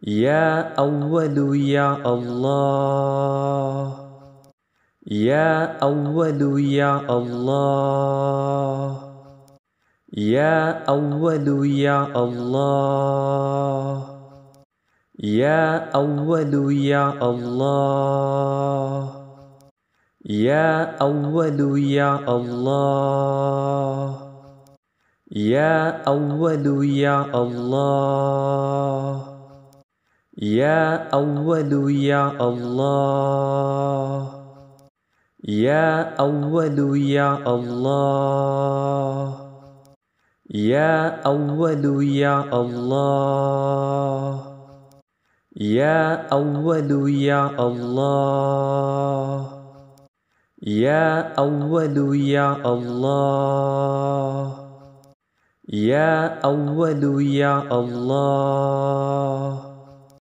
يا أول يا الله يا أول يا الله يا أول يا الله يا أول يا الله يا أول يا الله يا أول يا الله يا أول يا الله يا أول يا الله يا أول يا الله يا أول يا الله يا أول يا الله يا أول يا الله